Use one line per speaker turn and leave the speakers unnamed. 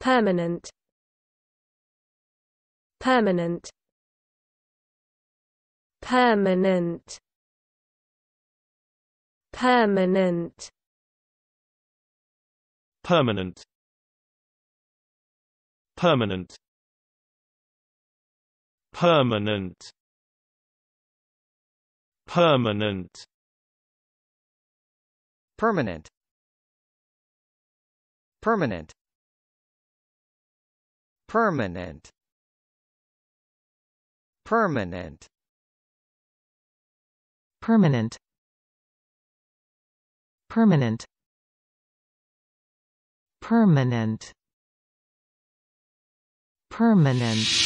permanent permanent permanent permanent permanent permanent permanent permanent permanent permanent Permanent Permanent Permanent Permanent
Permanent Permanent